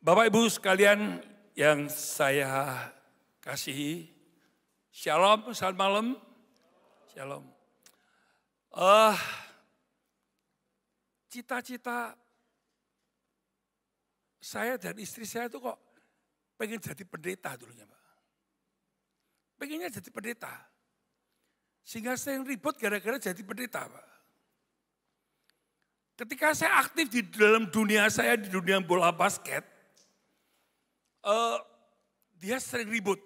Bapak Ibu sekalian yang saya kasihi, shalom, selamat malam, shalom. Uh, cita-cita saya dan istri saya itu kok pengen jadi pendeta dulunya, Pak. Pengennya jadi pendeta. Sehingga saya ribut gara-gara jadi pendeta, Pak. Ketika saya aktif di dalam dunia saya, di dunia bola basket, uh, dia sering ribut.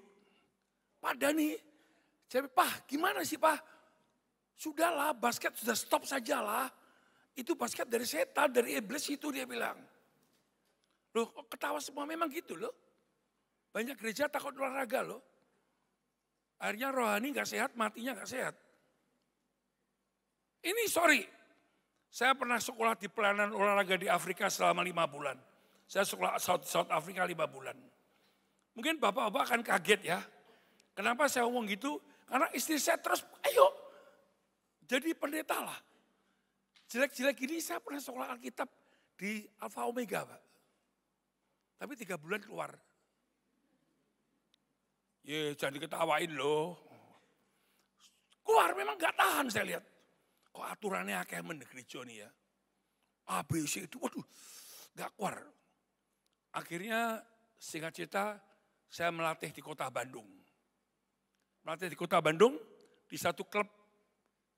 Pada nih, saya pah, gimana sih pah? Sudahlah basket sudah stop sajalah. Itu basket dari setan, dari iblis itu dia bilang. Loh kok ketawa semua memang gitu loh. Banyak gereja takut olahraga loh. Akhirnya rohani gak sehat, matinya gak sehat. Ini sorry, saya pernah sekolah di pelayanan olahraga di Afrika selama lima bulan. Saya sekolah South, South Africa lima bulan. Mungkin bapak-bapak akan kaget ya. Kenapa saya ngomong gitu? Karena istri saya terus, ayo jadi pendeta lah. Jelek-jelek ini saya pernah sekolah Alkitab di Alpha Omega Pak. Tapi tiga bulan keluar. Ye, ya, jangan diketawain loh. Keluar memang gak tahan saya lihat. Kok aturannya kayak mendekri Joni ya. ABC itu, waduh, gak keluar. Akhirnya singkat cerita saya melatih di kota Bandung. Melatih di kota Bandung di satu klub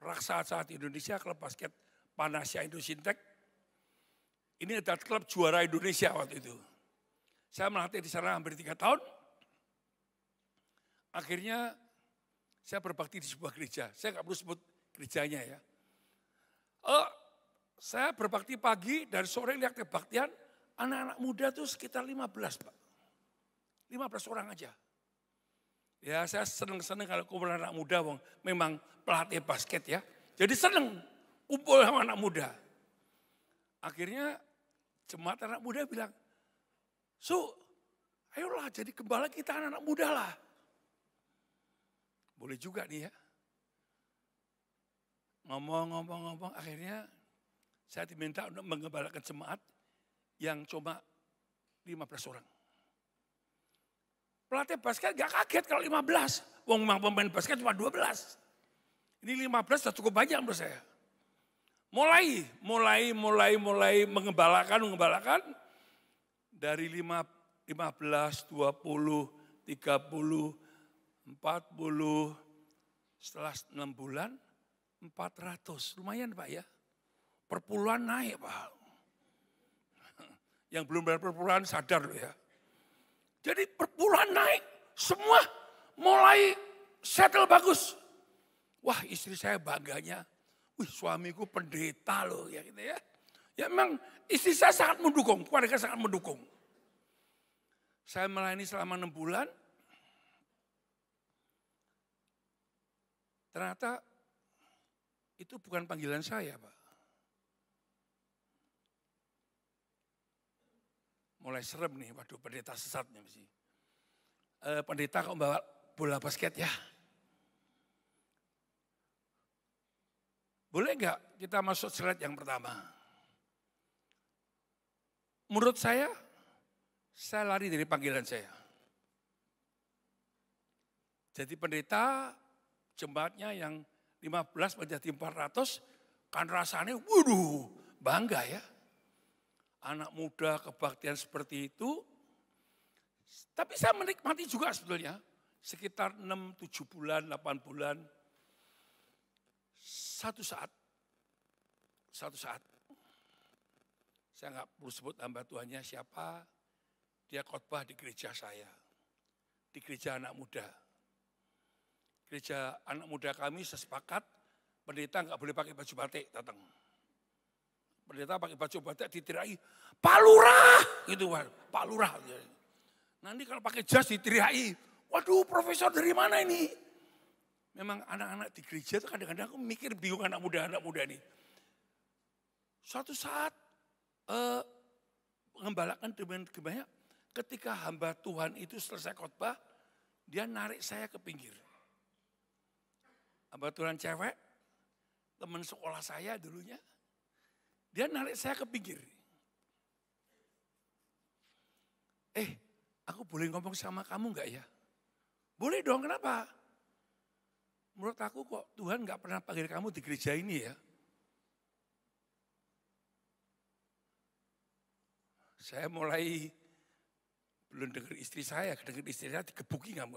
raksasa saat Indonesia, klub basket panasia Indosintek. Ini adalah klub juara Indonesia waktu itu. Saya melatih di sana hampir tiga tahun. Akhirnya saya berbakti di sebuah gereja. Saya nggak perlu sebut gerejanya ya. Oh, saya berbakti pagi dan sore lihat kebaktian, Anak-anak muda tuh sekitar 15 Pak. 15 orang aja. Ya saya seneng-seneng kalau kumpul anak muda bang. Memang pelatih basket ya. Jadi seneng kumpul sama anak muda. Akhirnya jemaat anak muda bilang, Su, ayolah jadi gembala kita anak-anak muda lah. Boleh juga nih ya. Ngomong-ngomong-ngomong akhirnya saya diminta untuk mengembalakan jemaat yang cuma 15 orang. Pelatih basket gak kaget kalau 15. Wong memang pemain basket cuma 12. Ini 15 sudah cukup banyak menurut saya. Mulai, mulai, mulai, mulai mengembalakan, mengembalakan. Dari 5, 15, 20, 30, 40, setelah 6 bulan 400. Lumayan Pak ya. Perpuluhan naik Pak. Yang belum bayar perpuluhan sadar loh ya. Jadi perpuluhan naik, semua mulai settle bagus. Wah istri saya bangganya, wih suamiku pendeta loh ya gitu ya. Ya memang istri saya sangat mendukung, keluarga sangat mendukung. Saya melayani selama enam bulan. Ternyata itu bukan panggilan saya Pak. mulai serem nih, waduh pendeta sesatnya mesti. E, eh, pendeta kok bawa bola basket ya? Boleh nggak kita masuk slide yang pertama? Menurut saya, saya lari dari panggilan saya. Jadi pendeta jembatnya yang 15 menjadi 400, kan rasanya waduh bangga ya anak muda kebaktian seperti itu. Tapi saya menikmati juga sebetulnya. Sekitar 6, 7 bulan, 8 bulan. Satu saat, satu saat, saya nggak perlu sebut hamba Tuhannya siapa, dia khotbah di gereja saya, di gereja anak muda. Gereja anak muda kami sesepakat, pendeta nggak boleh pakai baju batik datang. Pendeta pakai baju batik titirai palura Lurah gitu Pak Lurah. Gitu. Nanti kalau pakai jas titirai waduh profesor dari mana ini? Memang anak-anak di gereja itu kadang-kadang aku mikir bingung anak muda-anak muda ini Suatu saat eh, mengembalakan dengan kebanyak, ketika hamba Tuhan itu selesai khotbah, dia narik saya ke pinggir. Hamba Tuhan cewek, teman sekolah saya dulunya, dia narik saya ke pinggir. Eh, aku boleh ngomong sama kamu nggak ya? Boleh dong, kenapa? Menurut aku kok Tuhan nggak pernah panggil kamu di gereja ini ya. Saya mulai belum dengar istri saya, dengar istri saya dikebuki nggak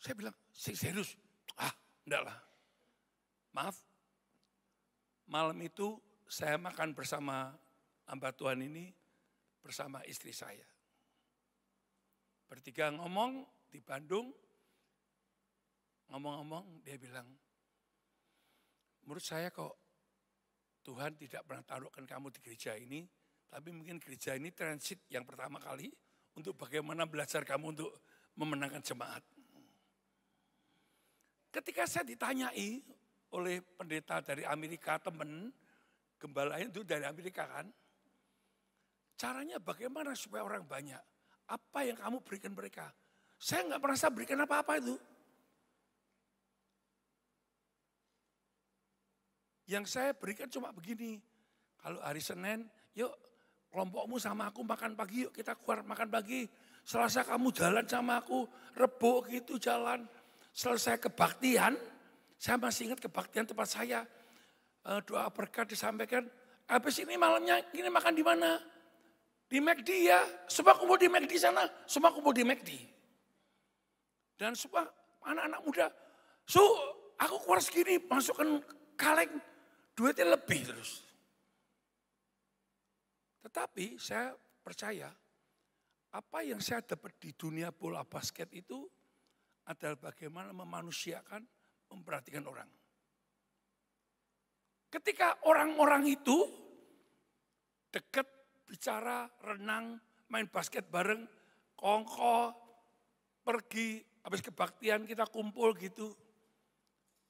Saya bilang, serius, ah, enggak lah. Maaf, Malam itu saya makan bersama hamba Tuhan ini bersama istri saya. Bertiga ngomong di Bandung, ngomong-ngomong dia bilang, menurut saya kok Tuhan tidak pernah taruhkan kamu di gereja ini, tapi mungkin gereja ini transit yang pertama kali untuk bagaimana belajar kamu untuk memenangkan jemaat. Ketika saya ditanyai oleh pendeta dari Amerika teman, gembala itu dari Amerika kan. Caranya bagaimana supaya orang banyak? Apa yang kamu berikan mereka? Saya nggak merasa berikan apa-apa itu. Yang saya berikan cuma begini. Kalau hari Senin, yuk kelompokmu sama aku makan pagi, yuk kita keluar makan pagi. Selasa kamu jalan sama aku, rebo gitu jalan. Selesai kebaktian, saya masih ingat kebaktian tempat saya. Eh, doa berkat disampaikan. Habis ini malamnya gini makan di mana? Di McD ya. Semua kumpul di McD sana. Semua kumpul di McD. Dan semua anak-anak muda. so, aku keluar segini masukkan kaleng. Duitnya lebih terus. Tetapi saya percaya apa yang saya dapat di dunia bola basket itu adalah bagaimana memanusiakan memperhatikan orang. Ketika orang-orang itu dekat bicara, renang, main basket bareng, kongko, pergi, habis kebaktian kita kumpul gitu.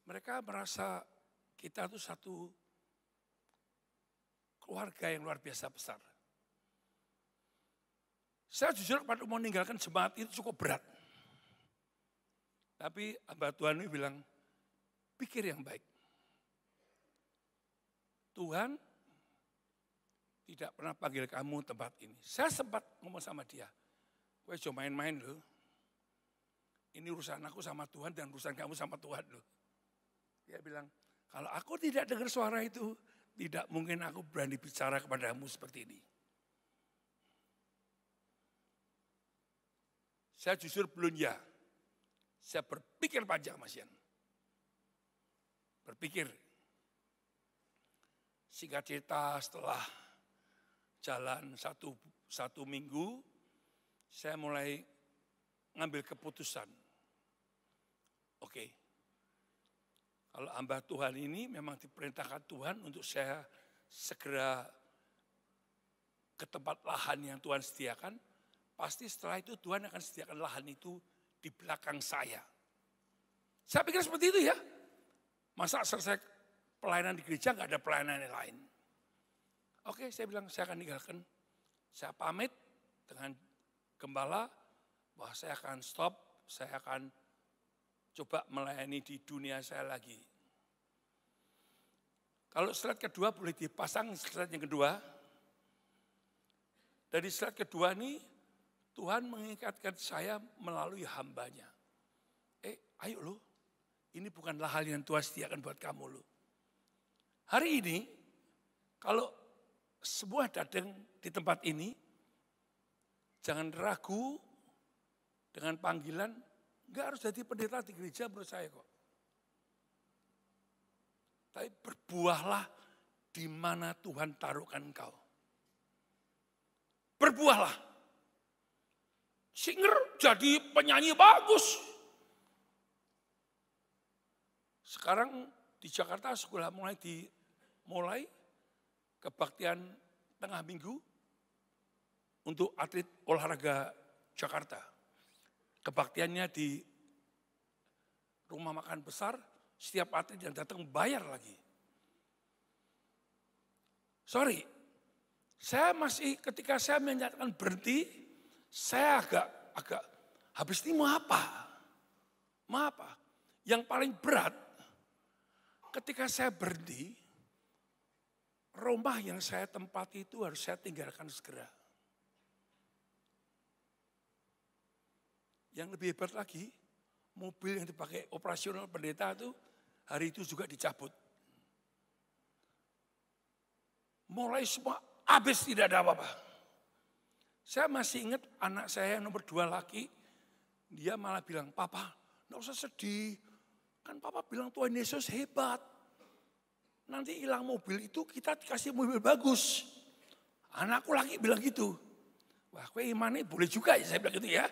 Mereka merasa kita itu satu keluarga yang luar biasa besar. Saya jujur pada mau meninggalkan jemaat itu cukup berat. Tapi Mbak Tuhan ini bilang, pikir yang baik. Tuhan tidak pernah panggil kamu tempat ini. Saya sempat ngomong sama dia, gue cuma main-main loh. Ini urusan aku sama Tuhan dan urusan kamu sama Tuhan loh. Dia bilang, kalau aku tidak dengar suara itu, tidak mungkin aku berani bicara kepadamu seperti ini. Saya jujur belum ya. Saya berpikir panjang Mas Yan berpikir. Singkat cerita setelah jalan satu, satu minggu, saya mulai ngambil keputusan. Oke, okay. kalau hamba Tuhan ini memang diperintahkan Tuhan untuk saya segera ke tempat lahan yang Tuhan sediakan, pasti setelah itu Tuhan akan sediakan lahan itu di belakang saya. Saya pikir seperti itu ya. Masa selesai pelayanan di gereja nggak ada pelayanan yang lain? Oke, saya bilang saya akan tinggalkan. Saya pamit dengan gembala bahwa saya akan stop, saya akan coba melayani di dunia saya lagi. Kalau slide kedua boleh dipasang slide yang kedua. Dari slide kedua ini Tuhan mengingatkan saya melalui hambanya. Eh, ayo loh ini bukanlah hal yang Tuhan sediakan buat kamu loh. Hari ini, kalau sebuah datang di tempat ini, jangan ragu dengan panggilan, nggak harus jadi pendeta di gereja menurut saya kok. Tapi berbuahlah di mana Tuhan taruhkan engkau. Berbuahlah. Singer jadi penyanyi bagus. Sekarang di Jakarta sekolah mulai dimulai kebaktian tengah minggu untuk atlet olahraga Jakarta. Kebaktiannya di rumah makan besar, setiap atlet yang datang bayar lagi. Sorry, saya masih ketika saya menyatakan berhenti, saya agak agak habis ini mau apa? Mau apa? Yang paling berat ketika saya berhenti, rumah yang saya tempati itu harus saya tinggalkan segera. Yang lebih hebat lagi, mobil yang dipakai operasional pendeta itu hari itu juga dicabut. Mulai semua habis tidak ada apa-apa. Saya masih ingat anak saya yang nomor dua laki, dia malah bilang, Papa, nggak usah sedih, Kan papa bilang Tuhan Yesus hebat. Nanti hilang mobil itu kita dikasih mobil bagus. Anakku lagi bilang gitu. Wah kue imannya boleh juga ya saya bilang gitu ya.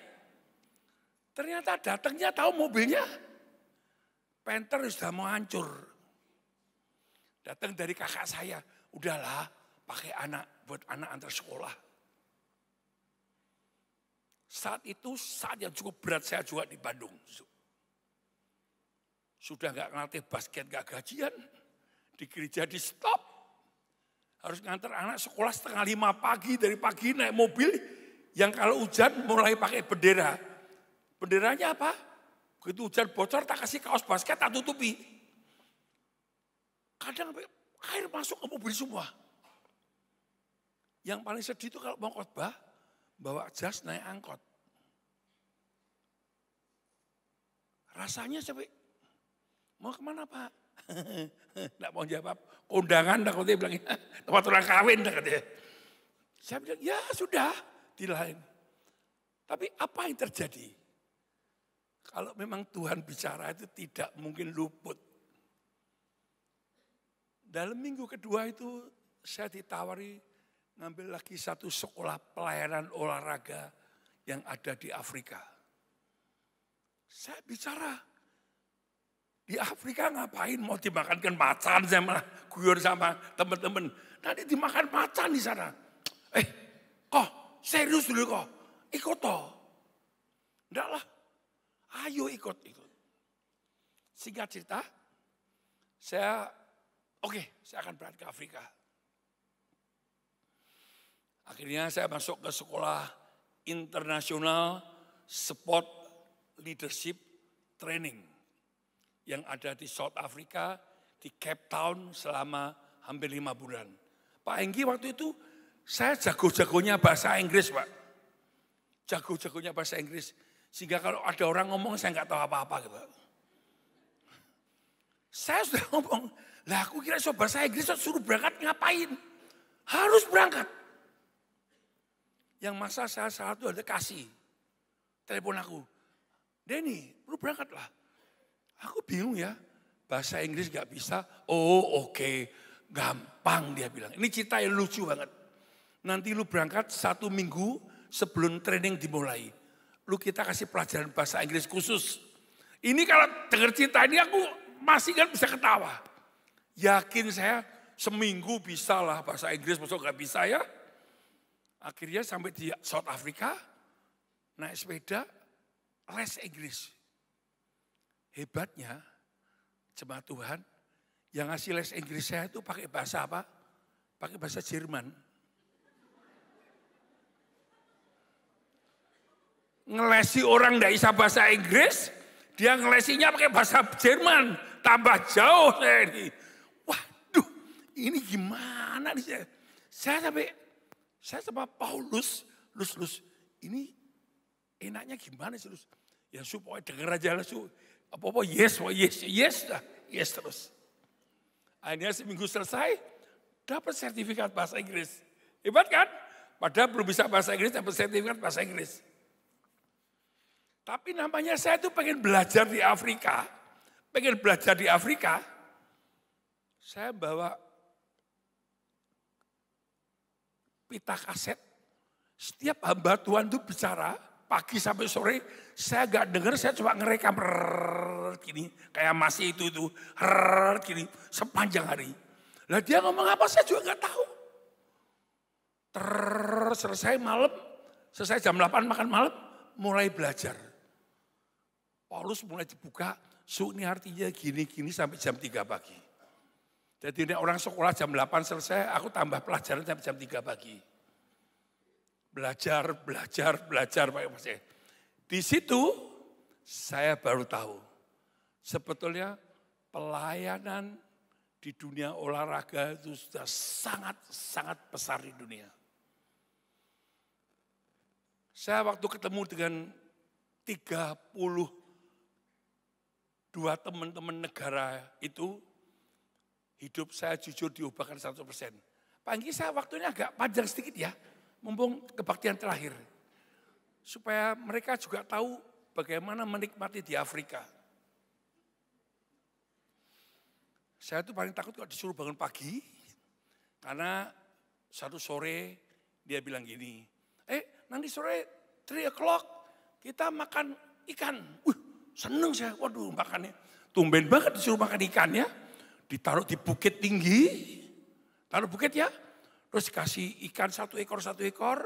Ternyata datangnya tahu mobilnya. Panther sudah mau hancur. Datang dari kakak saya. Udahlah pakai anak buat anak antar sekolah. Saat itu saat yang cukup berat saya juga di Bandung. Sudah nggak ngelatih basket, nggak gajian. Di gereja di stop. Harus ngantar anak sekolah setengah lima pagi dari pagi naik mobil. Yang kalau hujan mulai pakai bendera. Benderanya apa? Begitu hujan bocor tak kasih kaos basket, tak tutupi. Kadang air masuk ke mobil semua. Yang paling sedih itu kalau mau khotbah, bawa jas naik angkot. Rasanya sampai Mau kemana Pak? Tidak mau jawab. Kondangan takut dia bilang, tempat orang kawin takut dia. Saya bilang, ya sudah, di lain. Tapi apa yang terjadi? Kalau memang Tuhan bicara itu tidak mungkin luput. Dalam minggu kedua itu saya ditawari ngambil lagi satu sekolah pelayanan olahraga yang ada di Afrika. Saya bicara, di Afrika ngapain mau dimakankan macan sama guyur sama teman-teman. Nanti dimakan macan di sana. Eh, kok serius dulu kok? Ikut toh. Enggak lah. Ayo ikut, ikut. Singkat cerita, saya oke, okay, saya akan berangkat ke Afrika. Akhirnya saya masuk ke sekolah internasional sport leadership training yang ada di South Africa, di Cape Town selama hampir lima bulan. Pak Enggi waktu itu saya jago-jagonya bahasa Inggris Pak. Jago-jagonya bahasa Inggris. Sehingga kalau ada orang ngomong saya nggak tahu apa-apa gitu. Saya sudah ngomong, lah aku kira sobat bahasa Inggris suruh berangkat ngapain? Harus berangkat. Yang masa saya salah itu ada kasih. Telepon aku. Denny, lu berangkat lah. Aku bingung ya, bahasa Inggris gak bisa. Oh oke, okay. gampang dia bilang. Ini cerita yang lucu banget. Nanti lu berangkat satu minggu sebelum training dimulai. Lu kita kasih pelajaran bahasa Inggris khusus. Ini kalau denger cerita ini aku masih kan bisa ketawa. Yakin saya seminggu bisa lah bahasa Inggris, besok gak bisa ya. Akhirnya sampai di South Africa, naik sepeda, les Inggris. Hebatnya jemaat Tuhan yang ngasih les Inggris saya itu pakai bahasa apa? Pakai bahasa Jerman. Ngelesi orang dari bisa bahasa Inggris, dia ngelesinya pakai bahasa Jerman. Tambah jauh saya ini. Waduh, ini gimana nih saya? Saya sampai, saya sama Paulus, lus, lus, ini enaknya gimana sih lus? Ya supaya denger aja lah su apa-apa yes, yes, yes, yes terus. Akhirnya seminggu selesai, dapat sertifikat bahasa Inggris. Hebat kan? Padahal belum bisa bahasa Inggris, dapat sertifikat bahasa Inggris. Tapi namanya saya tuh pengen belajar di Afrika. Pengen belajar di Afrika. Saya bawa pita kaset. Setiap hamba Tuhan itu bicara, pagi sampai sore saya gak denger saya coba ngerekam rrr, gini, kayak masih itu itu rrr, gini sepanjang hari. Lah dia ngomong apa saya juga nggak tahu. Ter selesai malam, selesai jam 8 makan malam, mulai belajar. Paulus mulai dibuka, su artinya gini-gini sampai jam 3 pagi. Jadi orang sekolah jam 8 selesai, aku tambah pelajaran sampai jam 3 pagi. Belajar, belajar, belajar Pak Yose. Di situ saya baru tahu sebetulnya pelayanan di dunia olahraga itu sudah sangat-sangat besar di dunia. Saya waktu ketemu dengan 32 teman-teman negara itu, hidup saya jujur diubahkan 100%. Pagi saya waktunya agak panjang sedikit ya mumpung kebaktian terakhir. Supaya mereka juga tahu bagaimana menikmati di Afrika. Saya tuh paling takut kalau disuruh bangun pagi, karena satu sore dia bilang gini, eh nanti sore 3 o'clock kita makan ikan. Wih, seneng saya, waduh makannya. Tumben banget disuruh makan ikan ya. Ditaruh di bukit tinggi, taruh bukit ya, Terus kasih ikan satu ekor satu ekor,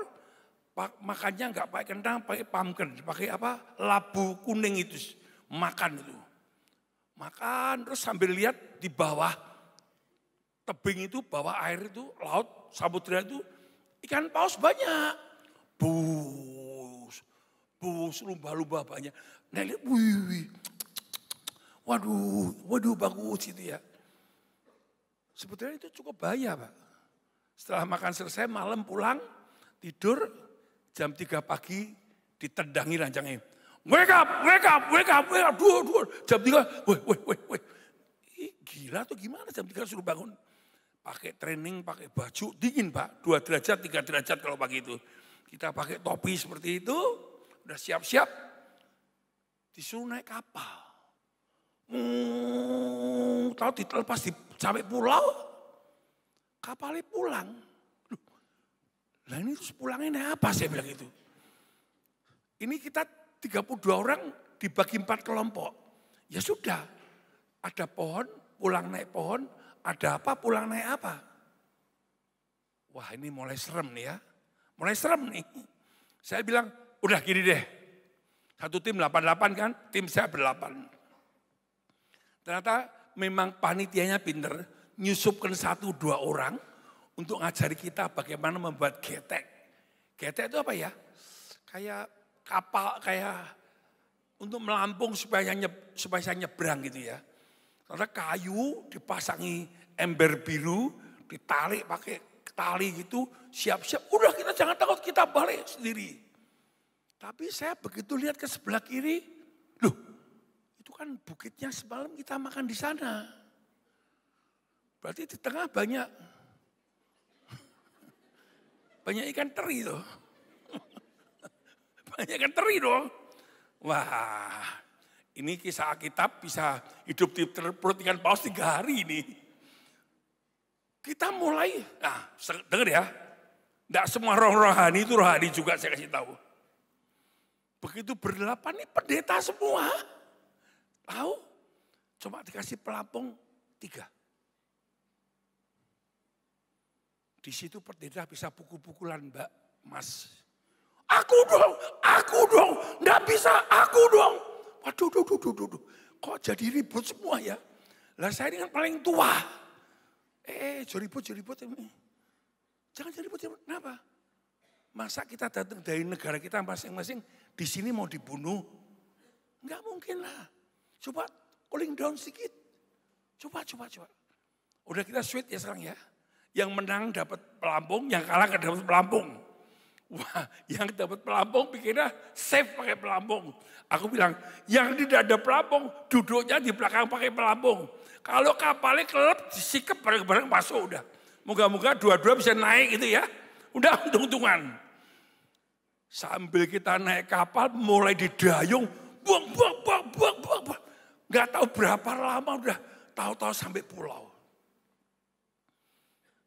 makannya nggak pakai kentang, pakai pumpkin, pakai apa? Labu kuning itu makan itu. Makan terus sambil lihat di bawah tebing itu, bawah air itu, laut, samudera itu ikan paus banyak. Bus, bus lumba-lumba banyak. Nelik, wih, wih. Waduh, waduh bagus itu ya. Sebetulnya itu cukup bahaya, Pak setelah makan selesai malam pulang, tidur jam 3 pagi ditendangi ranjangnya. Wake up, wake up, wake up, wake up. dua dua, Jam 3, weh, weh, weh, weh. Gila tuh gimana jam 3 suruh bangun. Pakai training, pakai baju, dingin pak. dua derajat, tiga derajat kalau pagi itu. Kita pakai topi seperti itu, udah siap-siap. Disuruh naik kapal. Hmm, tahu ditelepas di sampai pulau, kapalnya pulang. lah ini terus pulangnya naik apa saya bilang itu. Ini kita 32 orang dibagi empat kelompok. Ya sudah, ada pohon, pulang naik pohon, ada apa, pulang naik apa. Wah ini mulai serem nih ya, mulai serem nih. Saya bilang, udah gini deh, satu tim 88 kan, tim saya berdelapan. Ternyata memang panitianya pinter, nyusupkan satu dua orang untuk ngajari kita bagaimana membuat getek. Getek itu apa ya? Kayak kapal, kayak untuk melampung supaya nyeb, supaya saya nyebrang gitu ya. Karena kayu dipasangi ember biru, ditarik pakai tali gitu, siap-siap. Udah kita jangan takut kita balik sendiri. Tapi saya begitu lihat ke sebelah kiri, loh itu kan bukitnya semalam kita makan di sana. Berarti di tengah banyak banyak ikan teri loh. banyak ikan teri dong. Wah, ini kisah Alkitab bisa hidup di perut ikan paus tiga hari ini. Kita mulai, nah dengar ya, tidak semua roh rohani itu rohani juga saya kasih tahu. Begitu berdelapan ini pendeta semua. Tahu? Cuma dikasih pelampung tiga. Di situ pendeta bisa pukul-pukulan Mbak Mas. Aku dong, aku dong, nggak bisa aku dong. Waduh, duh, duh, duh, duh, duh. kok jadi ribut semua ya? Lah saya ini kan paling tua. Eh, jadi eh, jadi ribut ini eh, Jangan jadi ribut, ribut Kenapa? Masa kita datang dari negara kita masing-masing, di sini mau dibunuh? Enggak mungkin lah. Coba cooling down sedikit. Coba, coba, coba. Udah kita sweet ya sekarang ya. Yang menang dapat pelampung, yang kalah dapat pelampung. Wah, yang dapat pelampung pikirnya safe pakai pelampung. Aku bilang, yang tidak ada pelampung, duduknya di belakang pakai pelampung. Kalau kapalnya kelep, disikap bareng-bareng masuk udah. Moga-moga dua-dua bisa naik gitu ya. Udah untung-untungan. Sambil kita naik kapal, mulai didayung, buang, buang, buang, buang, buang, buang. Gak tahu berapa lama udah, tahu-tahu sampai pulau.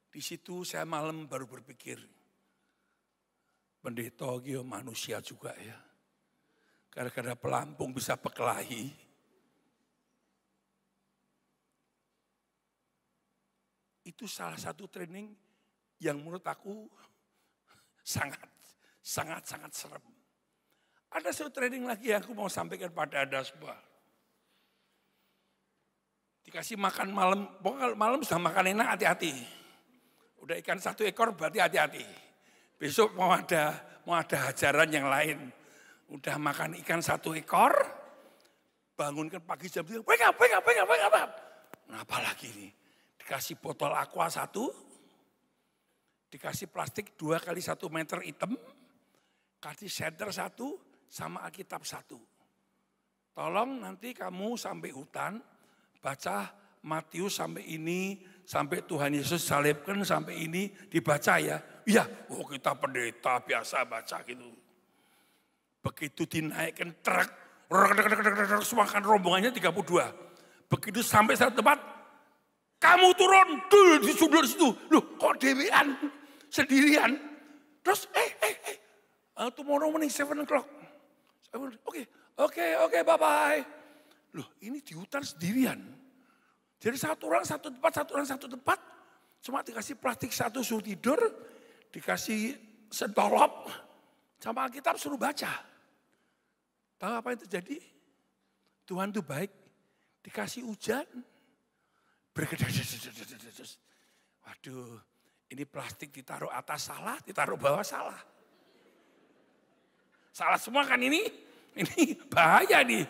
Di situ saya malam baru berpikir, pendeta Gio ya manusia juga ya. Karena pelampung bisa pekelahi. Itu salah satu training yang menurut aku sangat, sangat, sangat serem. Ada satu training lagi yang aku mau sampaikan pada Anda semua. Dikasih makan malam, pokoknya malam sudah makan enak hati-hati Udah ikan satu ekor berarti hati-hati. Besok mau ada mau ada hajaran yang lain. Udah makan ikan satu ekor, bangunkan pagi jam 3, wake up, wake up, wake up, wake up. Nah apalagi ini, dikasih botol aqua satu, dikasih plastik dua kali satu meter hitam, kasih shader satu, sama Alkitab satu. Tolong nanti kamu sampai hutan, baca Matius sampai ini, sampai Tuhan Yesus salibkan sampai ini dibaca ya. Iya, oh kita pendeta biasa baca gitu. Begitu dinaikkan truk, semakan rombongannya 32. Begitu sampai satu tempat, kamu turun, dulu di sudut situ. Loh, kok dewean, sendirian. Terus, eh, eh, eh, uh, tomorrow morning 7 o'clock. Oke, okay, oke, okay, oke, okay, bye-bye. Loh, ini di hutan sendirian jadi satu orang satu tempat, satu orang satu tempat. Cuma dikasih plastik satu suruh tidur, dikasih sentolop, sama Alkitab suruh baca. Tahu apa yang terjadi? Tuhan itu baik, dikasih hujan, bergedas. Waduh, ini plastik ditaruh atas salah, ditaruh bawah salah. Salah semua kan ini? Ini bahaya nih.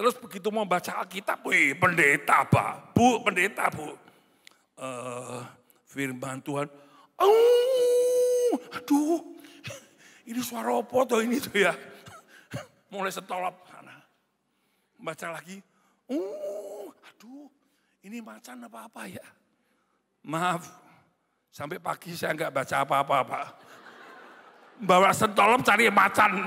Terus begitu mau baca Alkitab, wih pendeta pak, bu pendeta bu. Uh, firman Tuhan, oh, aduh ini suara apa tuh ini tuh ya. Mulai setolap. Nah, baca lagi, oh, aduh ini macan apa-apa ya. Maaf, sampai pagi saya nggak baca apa-apa pak. Bawa sentolop cari macan,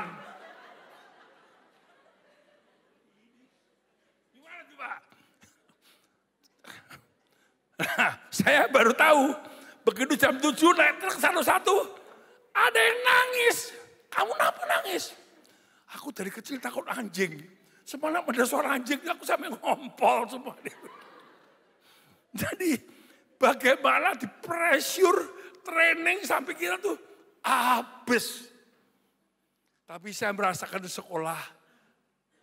saya baru tahu, begitu jam tujuh naik truk satu-satu, ada yang nangis. Kamu kenapa nangis? Aku dari kecil takut anjing. Semalam ada suara anjing, aku sampai ngompol semua. Jadi bagaimana di pressure training sampai kita tuh habis. Tapi saya merasakan di sekolah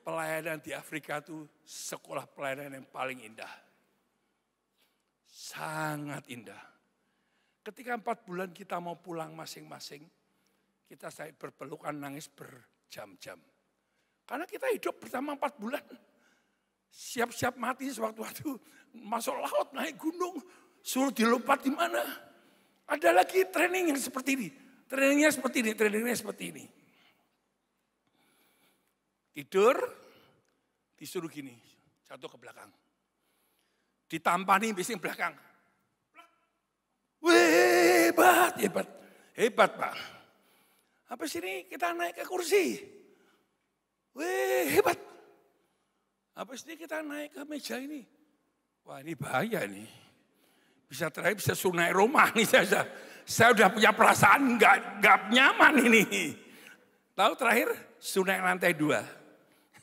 pelayanan di Afrika tuh sekolah pelayanan yang paling indah sangat indah. Ketika empat bulan kita mau pulang masing-masing, kita saya berpelukan nangis berjam-jam. Karena kita hidup bersama empat bulan. Siap-siap mati sewaktu-waktu. Masuk laut, naik gunung, suruh dilompat di mana. Ada lagi training yang seperti ini. Trainingnya seperti ini, trainingnya seperti ini. Tidur, disuruh gini, jatuh ke belakang ditampani bising belakang. Wih, hebat, hebat. Hebat, Pak. sih ini kita naik ke kursi. Wih, hebat. sih ini kita naik ke meja ini. Wah, ini bahaya nih. Bisa terakhir bisa sunai rumah nih saya. Saya udah punya perasaan nggak nggak nyaman ini. Tahu terakhir sunai lantai dua.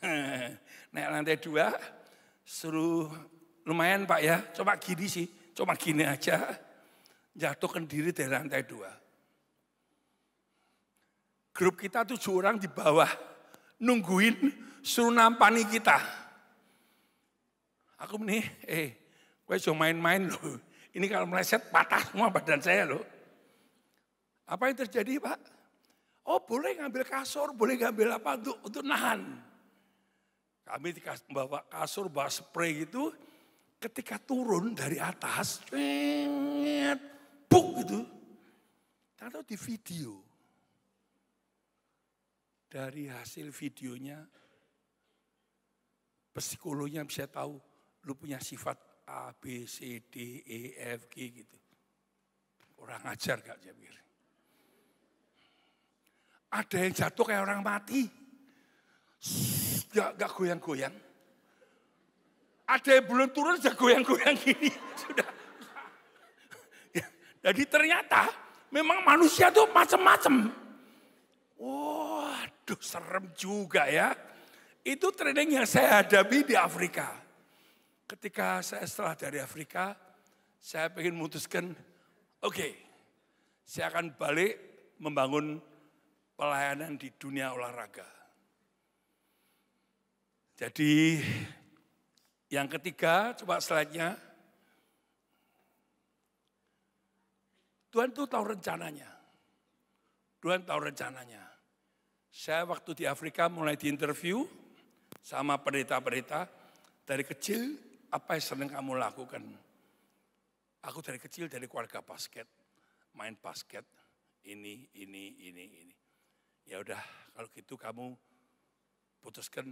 naik lantai dua, suruh Lumayan Pak ya, coba gini sih, coba gini aja. Jatuhkan diri dari lantai dua. Grup kita tujuh orang di bawah, nungguin suruh nampani kita. Aku nih, eh, gue cuma main-main loh. Ini kalau meleset patah semua badan saya loh. Apa yang terjadi Pak? Oh boleh ngambil kasur, boleh ngambil apa untuk, untuk nahan. Kami dikasih bawa kasur, bawa spray gitu, Ketika turun dari atas, buk gitu. Tahu di video. Dari hasil videonya, psikolognya bisa tahu lu punya sifat A, B, C, D, E, F, G gitu. Orang ajar gak Jamir? Ada yang jatuh kayak orang mati. Gak, gak goyang-goyang ada yang belum turun sudah goyang-goyang gini. Sudah. Ya, jadi ternyata memang manusia tuh macam-macam. Waduh serem juga ya. Itu training yang saya hadapi di Afrika. Ketika saya setelah dari Afrika, saya ingin memutuskan, oke, okay, saya akan balik membangun pelayanan di dunia olahraga. Jadi yang ketiga, coba slide-nya. Tuhan tuh tahu rencananya. Tuhan tahu rencananya. Saya waktu di Afrika mulai diinterview sama pendeta-pendeta. Dari kecil, apa yang sering kamu lakukan? Aku dari kecil dari keluarga basket. Main basket. Ini, ini, ini, ini. Ya udah, kalau gitu kamu putuskan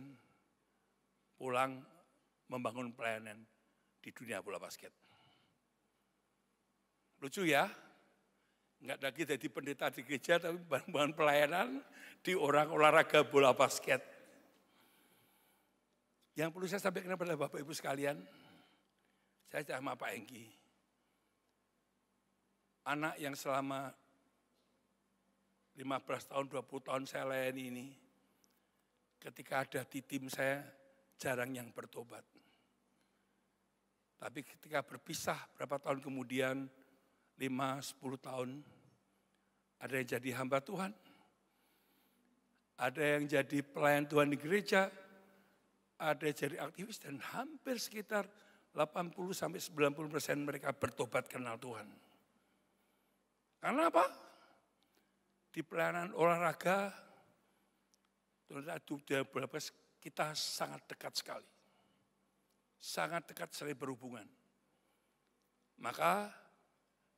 pulang membangun pelayanan di dunia bola basket. Lucu ya, nggak lagi jadi pendeta di gereja tapi bangun pelayanan di orang olahraga bola basket. Yang perlu saya sampaikan kepada Bapak Ibu sekalian, saya sama Pak Engki. Anak yang selama 15 tahun, 20 tahun saya layani ini, ketika ada di tim saya, jarang yang bertobat. Tapi ketika berpisah berapa tahun kemudian, 5, sepuluh tahun, ada yang jadi hamba Tuhan, ada yang jadi pelayan Tuhan di gereja, ada yang jadi aktivis, dan hampir sekitar 80 sampai 90 persen mereka bertobat kenal Tuhan. Karena apa? Di pelayanan olahraga, ternyata ada beberapa kita sangat dekat sekali. Sangat dekat sekali berhubungan. Maka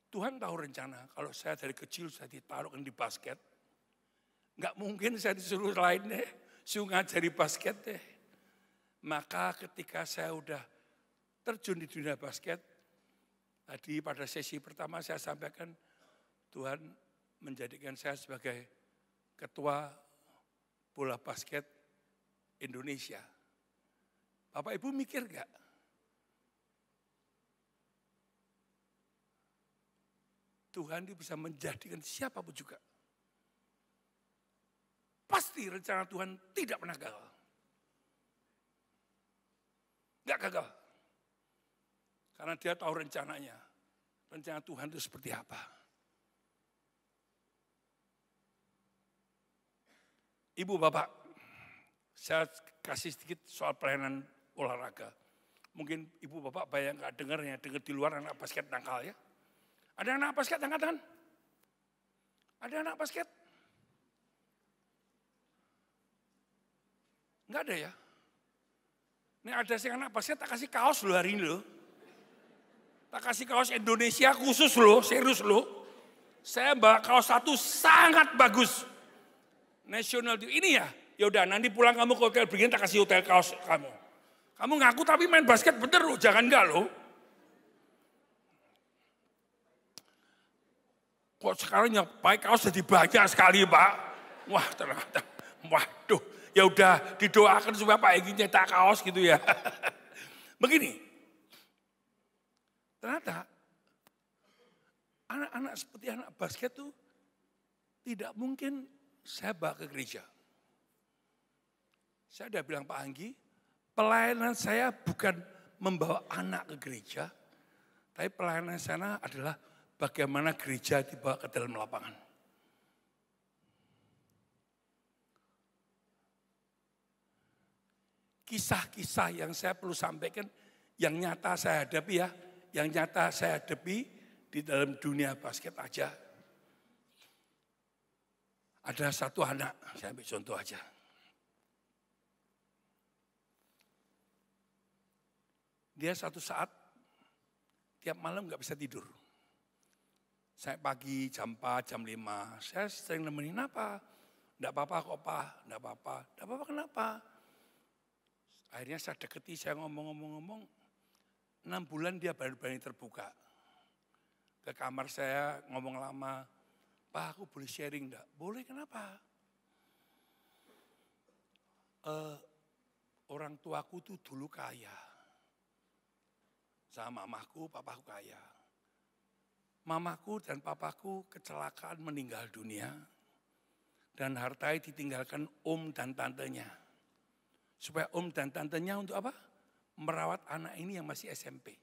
Tuhan tahu rencana kalau saya dari kecil saya ditaruhkan di basket. Nggak mungkin saya disuruh lainnya, suruh di basket deh. Maka ketika saya sudah terjun di dunia basket, tadi pada sesi pertama saya sampaikan, Tuhan menjadikan saya sebagai ketua bola basket Indonesia. Bapak Ibu mikir gak? Tuhan dia bisa menjadikan siapapun juga. Pasti rencana Tuhan tidak pernah gagal. Gak gagal. Karena dia tahu rencananya. Rencana Tuhan itu seperti apa. Ibu bapak, saya kasih sedikit soal pelayanan olahraga. Mungkin ibu bapak bayang nggak ya, dengar di luar anak basket nakal ya. Ada anak basket angkat tangan? Ada anak basket? Enggak ada ya? Ini ada sih anak basket tak kasih kaos loh hari ini loh. Tak kasih kaos Indonesia khusus loh, serius loh. Saya bawa kaos satu sangat bagus. National ini ya, Yaudah nanti pulang kamu ke hotel begini tak kasih hotel kaos kamu. Kamu ngaku tapi main basket bener loh, jangan enggak loh. Kok sekarang yang baik kaos jadi banyak sekali pak. Wah ternyata, waduh. Ya udah didoakan supaya Pak Egi nyetak kaos gitu ya. Begini, ternyata anak-anak seperti anak basket tuh tidak mungkin saya bawa ke gereja. Saya sudah bilang Pak Anggi, pelayanan saya bukan membawa anak ke gereja, tapi pelayanan sana adalah bagaimana gereja dibawa ke dalam lapangan. Kisah-kisah yang saya perlu sampaikan, yang nyata saya hadapi ya, yang nyata saya hadapi di dalam dunia basket aja. Ada satu anak, saya ambil contoh aja Dia satu saat tiap malam nggak bisa tidur. Saya pagi jam 4, jam 5, saya sering nemenin apa? Enggak apa-apa kok, Pak. Enggak apa-apa. Enggak apa-apa kenapa? Akhirnya saya deketi, saya ngomong-ngomong-ngomong. 6 bulan dia berani-berani terbuka. Ke kamar saya ngomong lama. Pak, aku boleh sharing enggak? Boleh, kenapa? Eh, orang tuaku tuh dulu kaya sama mamaku, papaku kaya. Mamaku dan papaku kecelakaan meninggal dunia. Dan hartai ditinggalkan om dan tantenya. Supaya om dan tantenya untuk apa? Merawat anak ini yang masih SMP.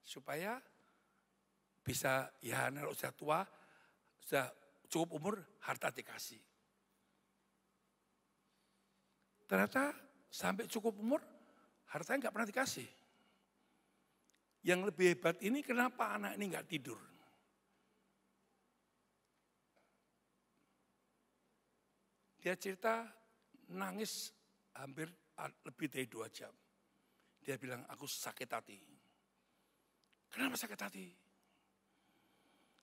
Supaya bisa ya anak usia tua, sudah cukup umur, harta dikasih. Ternyata sampai cukup umur Hartanya nggak pernah dikasih. Yang lebih hebat ini kenapa anak ini nggak tidur? Dia cerita nangis hampir lebih dari dua jam. Dia bilang, aku sakit hati. Kenapa sakit hati?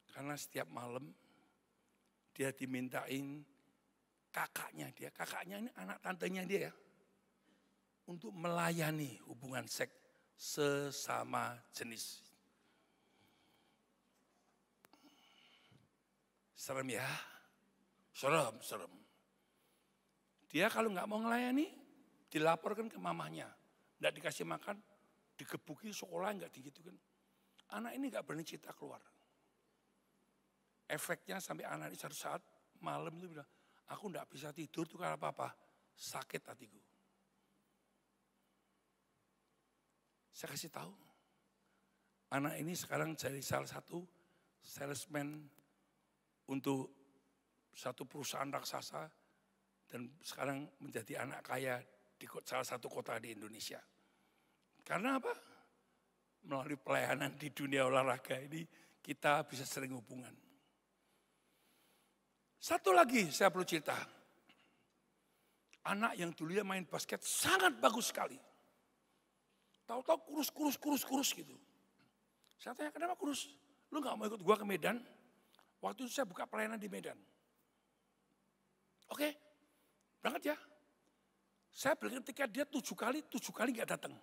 Karena setiap malam dia dimintain kakaknya dia. Kakaknya ini anak tantenya dia ya untuk melayani hubungan seks sesama jenis. Serem ya? Serem, serem. Dia kalau nggak mau melayani, dilaporkan ke mamahnya. Nggak dikasih makan, digebuki sekolah nggak kan? Anak ini nggak berani cerita keluar. Efeknya sampai anak ini satu saat malam itu bilang, aku nggak bisa tidur tuh karena apa-apa, sakit hatiku. Saya kasih tahu. Anak ini sekarang jadi salah satu salesman untuk satu perusahaan raksasa dan sekarang menjadi anak kaya di salah satu kota di Indonesia. Karena apa? Melalui pelayanan di dunia olahraga ini kita bisa sering hubungan. Satu lagi saya perlu cerita. Anak yang dulunya main basket sangat bagus sekali Tahu-tahu kurus, kurus, kurus, kurus gitu. Saya tanya, kenapa kurus? Lu gak mau ikut gua ke Medan? Waktu itu saya buka pelayanan di Medan. Oke, berangkat ya. Saya beli tiket dia tujuh kali, tujuh kali gak datang.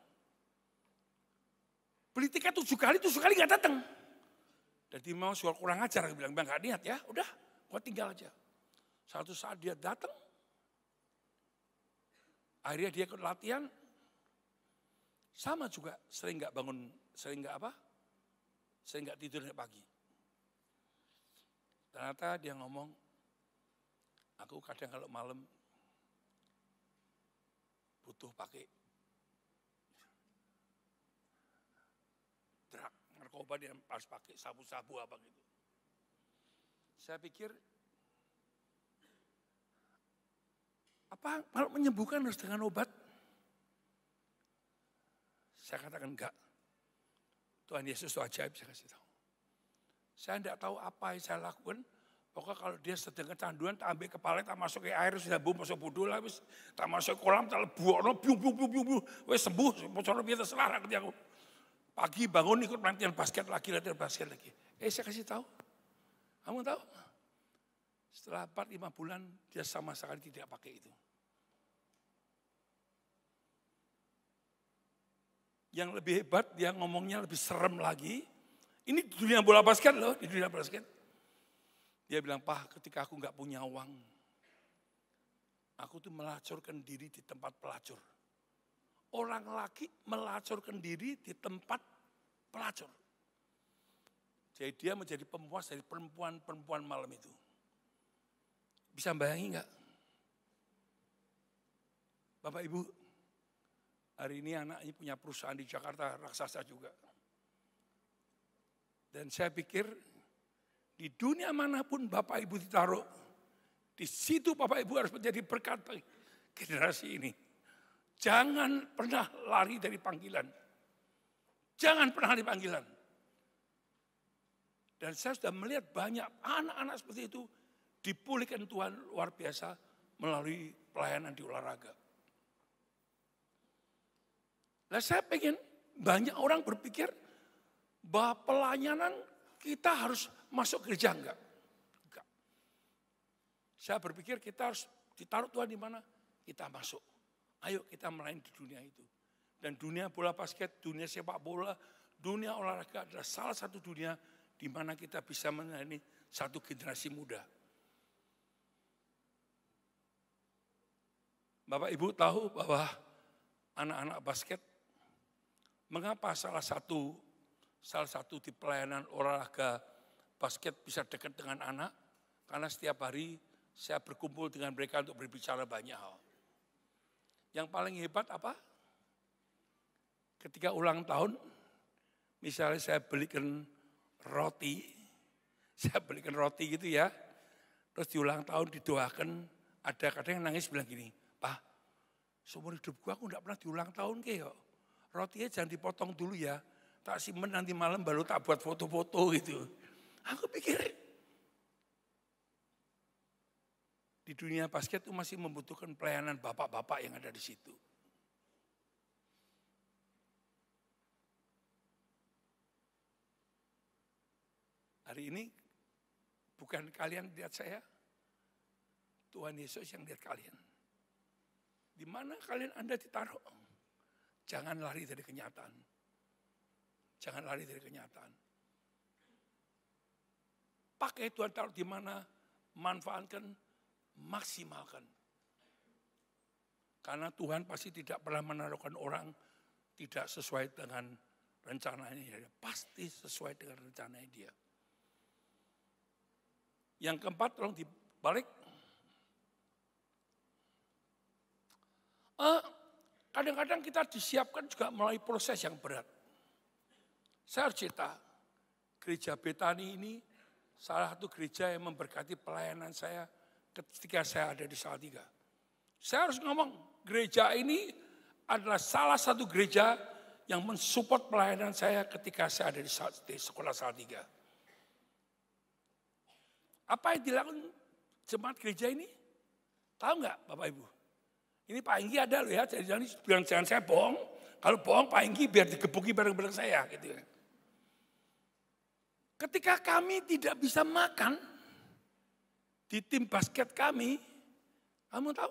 Beli tiket tujuh kali, tujuh kali gak datang. Jadi mau suara kurang ajar, bilang, bang gak niat ya, udah gua tinggal aja. Satu saat dia datang, Akhirnya dia ke latihan, sama juga sering nggak bangun, sering nggak apa? Sering nggak tidur pagi. Ternyata dia ngomong, aku kadang kalau malam butuh pakai drak narkoba dia harus pakai sabu-sabu apa gitu. Saya pikir, apa kalau menyembuhkan harus dengan obat? Saya katakan enggak. Tuhan Yesus itu ajaib saya kasih tahu. Saya enggak tahu apa yang saya lakukan. Pokoknya kalau dia sedang kecanduan, tak ambil kepala, tak masuk ke air, sudah bu, masuk budul, wis. tak masuk kolam, tak lebuak, no, biung, biung, biung, biung, biung, wes sembuh, biasa lebih nanti aku. Pagi bangun ikut latihan basket lagi, latihan basket lagi. Eh saya kasih tahu, kamu tahu? Setelah 4-5 bulan dia sama sekali tidak pakai itu. yang lebih hebat, dia ngomongnya lebih serem lagi. Ini dunia bola basket loh, di dunia basket. Dia bilang, Pak ketika aku nggak punya uang, aku tuh melacurkan diri di tempat pelacur. Orang laki melacurkan diri di tempat pelacur. Jadi dia menjadi pemuas dari perempuan-perempuan malam itu. Bisa bayangin nggak? Bapak Ibu, Hari ini anaknya punya perusahaan di Jakarta raksasa juga. Dan saya pikir di dunia manapun Bapak Ibu ditaruh, di situ Bapak Ibu harus menjadi berkat generasi ini. Jangan pernah lari dari panggilan. Jangan pernah lari panggilan. Dan saya sudah melihat banyak anak-anak seperti itu dipulihkan Tuhan luar biasa melalui pelayanan di olahraga. Nah saya pengen banyak orang berpikir bahwa pelayanan kita harus masuk gereja enggak. enggak. Saya berpikir kita harus ditaruh Tuhan di mana? Kita masuk. Ayo kita melayani di dunia itu. Dan dunia bola basket, dunia sepak bola, dunia olahraga adalah salah satu dunia di mana kita bisa melayani satu generasi muda. Bapak Ibu tahu bahwa anak-anak basket Mengapa salah satu salah satu di pelayanan olahraga basket bisa dekat dengan anak? Karena setiap hari saya berkumpul dengan mereka untuk berbicara banyak hal. Yang paling hebat apa? Ketika ulang tahun, misalnya saya belikan roti, saya belikan roti gitu ya, terus di ulang tahun didoakan, ada kadang yang nangis bilang gini, Pak, seumur hidup gua aku enggak pernah di ulang tahun kayak rotinya jangan dipotong dulu ya. Tak simpen nanti malam baru tak buat foto-foto gitu. Aku pikir di dunia basket itu masih membutuhkan pelayanan bapak-bapak yang ada di situ. Hari ini bukan kalian lihat saya, Tuhan Yesus yang lihat kalian. Di mana kalian Anda ditaruh? Jangan lari dari kenyataan. Jangan lari dari kenyataan. Pakai Tuhan taruh di mana, manfaatkan, maksimalkan. Karena Tuhan pasti tidak pernah menaruhkan orang tidak sesuai dengan rencananya dia. Pasti sesuai dengan rencananya dia. Yang keempat, tolong dibalik. Uh, Kadang-kadang kita disiapkan juga melalui proses yang berat. Saya harus cerita, gereja Betani ini salah satu gereja yang memberkati pelayanan saya ketika saya ada di tiga. Saya harus ngomong, gereja ini adalah salah satu gereja yang mensupport pelayanan saya ketika saya ada di, sekolah sekolah tiga. Apa yang dilakukan jemaat gereja ini? Tahu nggak Bapak Ibu? Ini Pak Enggi ada loh ya, jadi jangan, jangan, jangan saya bohong. Kalau bohong Pak Enggi biar digebuki bareng-bareng saya gitu ya. Ketika kami tidak bisa makan di tim basket kami, kamu tahu?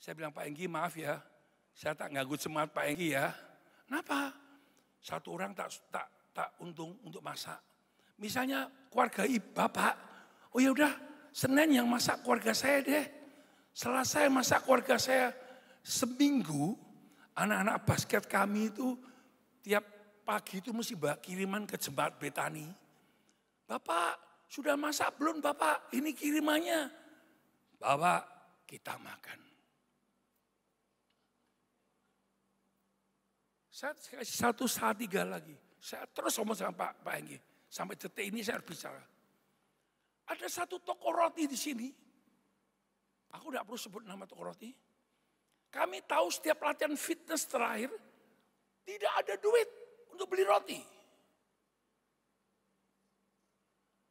Saya bilang Pak Enggi maaf ya, saya tak ngagut semangat Pak Enggi ya. Kenapa? Satu orang tak tak tak untung untuk masak. Misalnya keluarga ibu bapak, oh ya udah Senin yang masak keluarga saya deh. Selesai masa keluarga saya seminggu, anak-anak basket kami itu tiap pagi itu mesti bawa kiriman ke petani. Betani. Bapak, sudah masak belum Bapak? Ini kirimannya. Bapak, kita makan. Saya kasih satu saat tiga lagi. Saya terus ngomong sama Pak, Pak Enggi. Sampai detik ini saya harus bicara. Ada satu toko roti di sini Aku tidak perlu sebut nama roti. Kami tahu setiap latihan fitness terakhir, tidak ada duit untuk beli roti.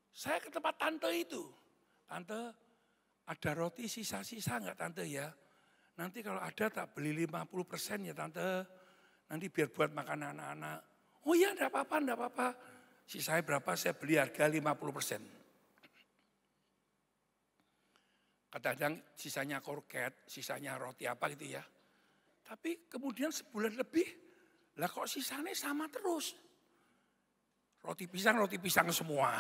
Saya ke tempat tante itu. Tante, ada roti sisa-sisa enggak tante ya? Nanti kalau ada tak beli 50 persen ya tante. Nanti biar buat makan anak-anak. Oh iya, enggak apa-apa, enggak apa-apa. Sisanya berapa saya beli harga 50 persen. kadang-kadang sisanya korket, sisanya roti apa gitu ya. Tapi kemudian sebulan lebih, lah kok sisanya sama terus. Roti pisang, roti pisang semua.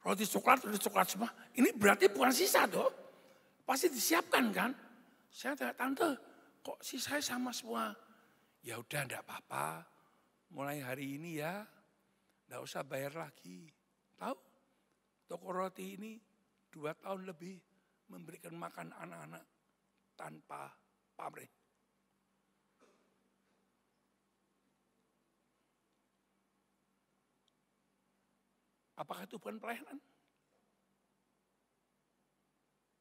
Roti coklat, roti coklat semua. Ini berarti bukan sisa tuh. Pasti disiapkan kan. Saya tanya, tante kok sisanya sama semua. Ya udah enggak apa-apa. Mulai hari ini ya, enggak usah bayar lagi. Tahu? Toko roti ini dua tahun lebih memberikan makan anak-anak tanpa pamrih. Apakah itu bukan pelayanan?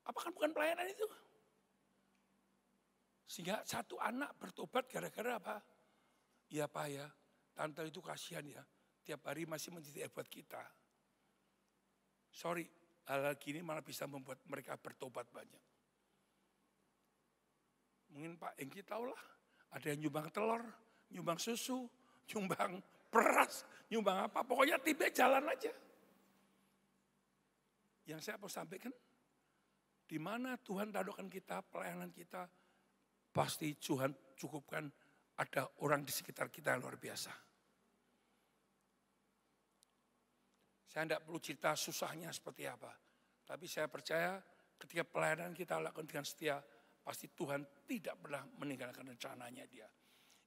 Apakah bukan pelayanan itu? Sehingga satu anak bertobat gara-gara apa? Ya Pak ya, tante itu kasihan ya. Tiap hari masih menjadi buat kita. Sorry, hal-hal gini malah bisa membuat mereka bertobat banyak. Mungkin Pak Engki tahulah, ada yang nyumbang telur, nyumbang susu, nyumbang peras, nyumbang apa, pokoknya tiba jalan aja. Yang saya mau sampaikan, di mana Tuhan taruhkan kita, pelayanan kita, pasti Tuhan cukupkan ada orang di sekitar kita yang luar biasa. Saya tidak perlu cerita susahnya seperti apa. Tapi saya percaya ketika pelayanan kita lakukan dengan setia, pasti Tuhan tidak pernah meninggalkan rencananya dia.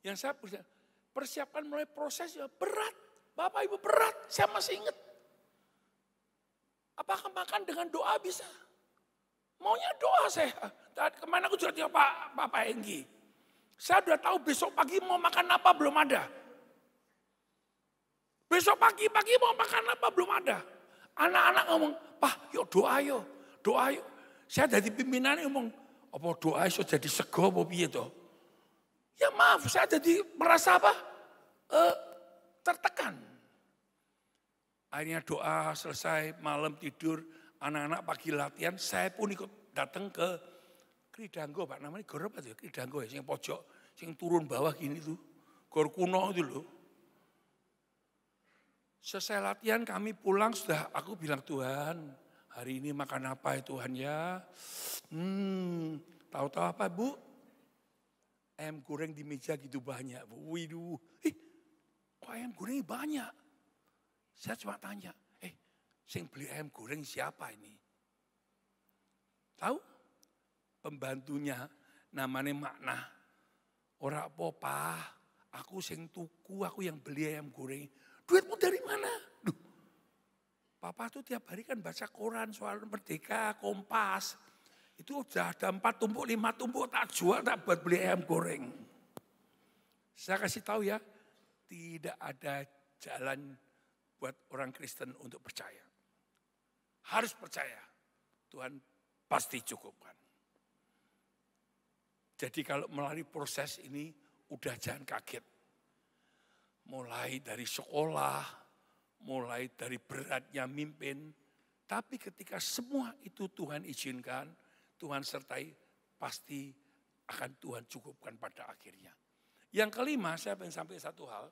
Yang saya percaya, persiapkan mulai proses ya berat. Bapak Ibu berat, saya masih ingat. Apakah makan dengan doa bisa? Maunya doa saya. Kemana aku juga tanya Pak, Bapak Enggi. Saya sudah tahu besok pagi mau makan apa belum ada. Besok pagi-pagi mau makan apa belum ada. Anak-anak ngomong, Pak yuk doa yuk, doa yuk. Saya dari pimpinan ngomong, apa doa yuk jadi sego apa piye Ya maaf, saya jadi merasa apa? E, tertekan. Akhirnya doa selesai, malam tidur, anak-anak pagi latihan, saya pun ikut datang ke Kridango, Pak namanya Gorob apa tuh? Ya? Kridanggo ya, sing pojok, yang turun bawah gini tuh. Gor kuno itu loh. Selesai latihan kami pulang sudah aku bilang Tuhan hari ini makan apa ya Tuhan ya. Hmm, tahu-tahu apa Bu? Ayam goreng di meja gitu banyak Bu. Widuh, ih kok ayam goreng banyak? Saya cuma tanya, eh sing beli ayam goreng siapa ini? Tahu? Pembantunya namanya Makna. Orang apa aku sing tuku, aku yang beli ayam goreng Duitmu dari mana? Duh, papa tuh tiap hari kan baca koran soal merdeka, kompas. Itu udah ada empat tumpuk, lima tumpuk, tak jual, tak buat beli ayam goreng. Saya kasih tahu ya, tidak ada jalan buat orang Kristen untuk percaya. Harus percaya, Tuhan pasti cukupkan. Jadi kalau melalui proses ini, udah jangan kaget mulai dari sekolah, mulai dari beratnya mimpin. Tapi ketika semua itu Tuhan izinkan, Tuhan sertai, pasti akan Tuhan cukupkan pada akhirnya. Yang kelima, saya ingin sampai satu hal.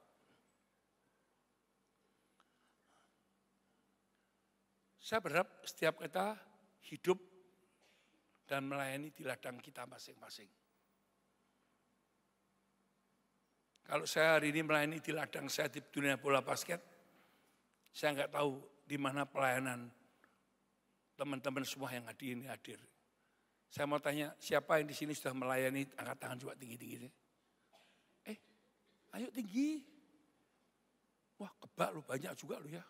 Saya berharap setiap kita hidup dan melayani di ladang kita masing-masing. Kalau saya hari ini melayani di ladang saya di dunia bola basket, saya nggak tahu di mana pelayanan teman-teman semua yang hadir ini hadir. Saya mau tanya, siapa yang di sini sudah melayani angkat tangan coba tinggi-tinggi? Eh, ayo tinggi. Wah, kebak lu banyak juga lu ya.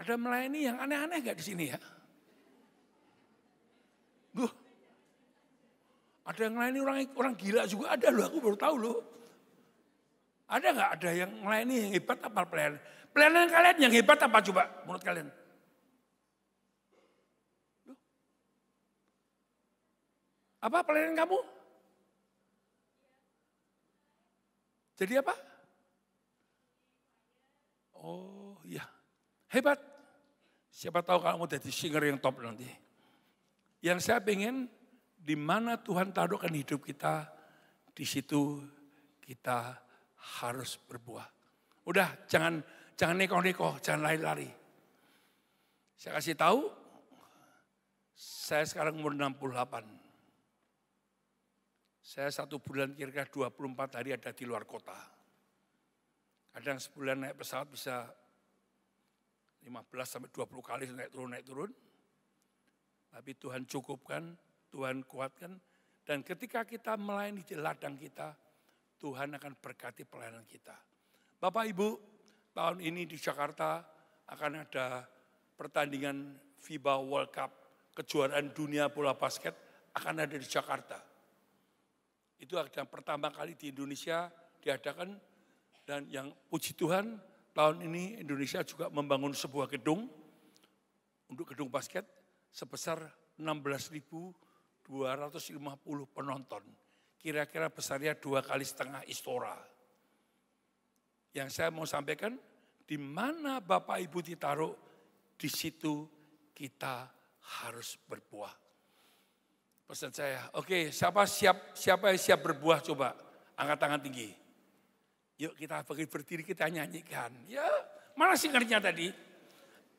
Ada melayani yang aneh-aneh gak di sini ya? Duh, ada yang melayani orang orang gila juga ada lu. aku baru tahu lu. Ada nggak ada yang melayani yang hebat apa pelayanan? Pelayanan kalian yang hebat apa coba menurut kalian? Apa pelayanan kamu? Jadi apa? Oh iya, hebat. Siapa tahu kamu jadi singer yang top nanti. Yang saya pengen di mana Tuhan taruhkan hidup kita, di situ kita harus berbuah. Udah, jangan jangan neko-neko, jangan lari-lari. Saya kasih tahu, saya sekarang umur 68. Saya satu bulan kira-kira 24 hari ada di luar kota. Kadang sebulan naik pesawat bisa 15 sampai 20 kali naik turun naik turun. Tapi Tuhan cukupkan, Tuhan kuatkan dan ketika kita melayani di ladang kita, Tuhan akan berkati pelayanan kita. Bapak Ibu, tahun ini di Jakarta akan ada pertandingan FIBA World Cup, kejuaraan dunia bola basket akan ada di Jakarta. Itu akan pertama kali di Indonesia diadakan dan yang puji Tuhan tahun ini Indonesia juga membangun sebuah gedung untuk gedung basket sebesar 16.250 penonton kira-kira besarnya dua kali setengah istora. Yang saya mau sampaikan, di mana Bapak Ibu ditaruh, di situ kita harus berbuah. Pesan saya, oke siapa siap siapa yang siap berbuah coba angkat tangan tinggi. Yuk kita pergi berdiri kita nyanyikan. Ya mana singernya tadi?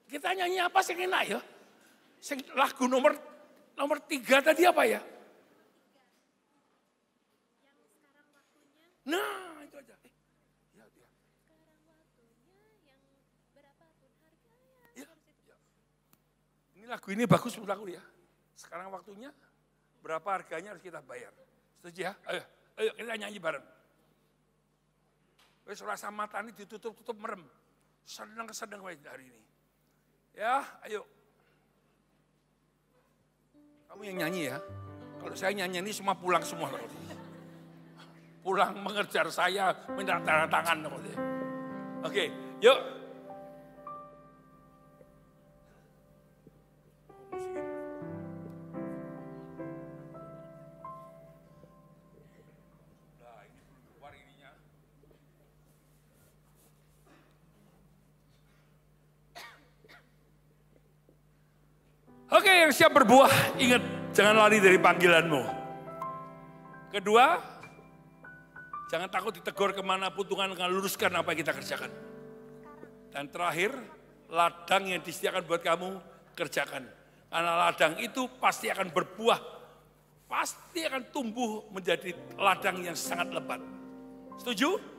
Kita nyanyi apa sih enak ya? Lagu nomor nomor tiga tadi apa ya? lagu ini bagus berlaku ya. Sekarang waktunya, berapa harganya harus kita bayar. Setuju ya? Ayo, ayo kita nyanyi bareng. Wes rasa mata ini ditutup-tutup merem. Seneng-seneng hari ini. Ya, ayo. Kamu yang nyanyi ya. Kalau saya nyanyi ini semua pulang semua. Pulang mengejar saya, minta tanda tangan. Oke, yuk. siap berbuah, ingat jangan lari dari panggilanmu. Kedua, jangan takut ditegur kemanapun Tuhan akan luruskan apa yang kita kerjakan. Dan terakhir, ladang yang disediakan buat kamu, kerjakan. Karena ladang itu pasti akan berbuah, pasti akan tumbuh menjadi ladang yang sangat lebat. Setuju?